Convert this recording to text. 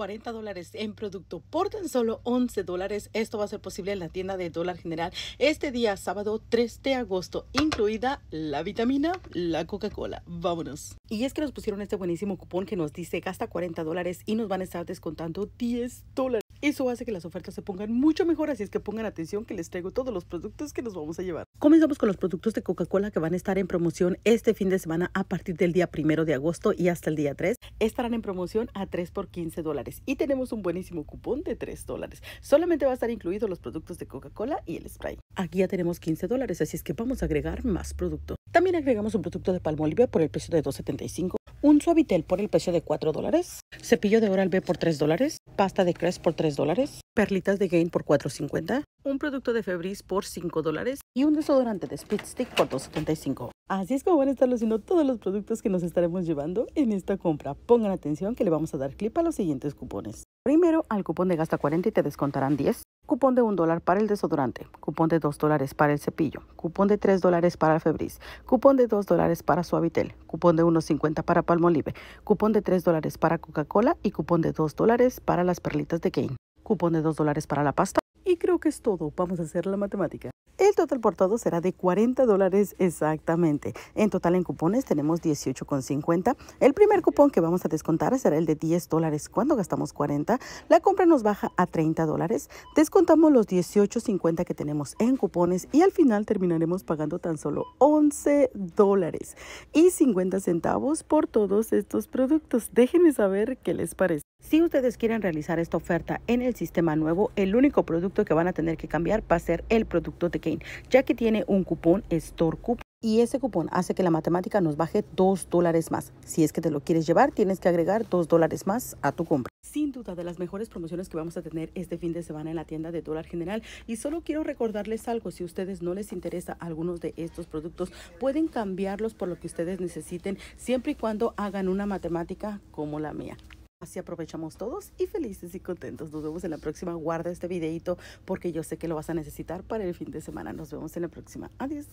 40 dólares en producto por tan solo 11 dólares. Esto va a ser posible en la tienda de Dólar General este día sábado 3 de agosto, incluida la vitamina, la Coca-Cola. Vámonos. Y es que nos pusieron este buenísimo cupón que nos dice gasta 40 dólares y nos van a estar descontando 10 dólares. Eso hace que las ofertas se pongan mucho mejor, así es que pongan atención que les traigo todos los productos que nos vamos a llevar. Comenzamos con los productos de Coca-Cola que van a estar en promoción este fin de semana a partir del día primero de agosto y hasta el día 3. Estarán en promoción a 3 por 15 dólares y tenemos un buenísimo cupón de 3 dólares. Solamente va a estar incluido los productos de Coca-Cola y el spray. Aquí ya tenemos 15 dólares, así es que vamos a agregar más producto. También agregamos un producto de palmolive por el precio de 2.75 un suavitel por el precio de 4 dólares, cepillo de Oral B por 3 dólares, pasta de Crest por 3 dólares, perlitas de Gain por 4.50, un producto de Febris por 5 dólares y un desodorante de spit Stick por 2.75. Así es como van a estar luciendo todos los productos que nos estaremos llevando en esta compra. Pongan atención que le vamos a dar clip a los siguientes cupones. Primero al cupón de gasta 40 y te descontarán 10. Cupón de un dólar para el desodorante, cupón de dos dólares para el cepillo, cupón de tres dólares para el Febris, cupón de dos dólares para Suavitel, cupón de 1.50 para Palmolive, cupón de tres dólares para Coca-Cola y cupón de dos dólares para las perlitas de Kane, cupón de dos dólares para la pasta. Y creo que es todo. Vamos a hacer la matemática. El total por todo será de 40 dólares exactamente. En total en cupones tenemos 18,50. El primer cupón que vamos a descontar será el de 10 dólares cuando gastamos 40. La compra nos baja a 30 dólares. Descontamos los 18,50 que tenemos en cupones y al final terminaremos pagando tan solo 11 dólares y 50 centavos por todos estos productos. Déjenme saber qué les parece. Si ustedes quieren realizar esta oferta en el sistema nuevo, el único producto que van a tener que cambiar va a ser el producto de Kane, ya que tiene un cupón Store Coupon. Y ese cupón hace que la matemática nos baje 2 dólares más. Si es que te lo quieres llevar, tienes que agregar 2 dólares más a tu compra. Sin duda de las mejores promociones que vamos a tener este fin de semana en la tienda de dólar general. Y solo quiero recordarles algo, si a ustedes no les interesa algunos de estos productos, pueden cambiarlos por lo que ustedes necesiten siempre y cuando hagan una matemática como la mía. Así aprovechamos todos y felices y contentos. Nos vemos en la próxima. Guarda este videito porque yo sé que lo vas a necesitar para el fin de semana. Nos vemos en la próxima. Adiós.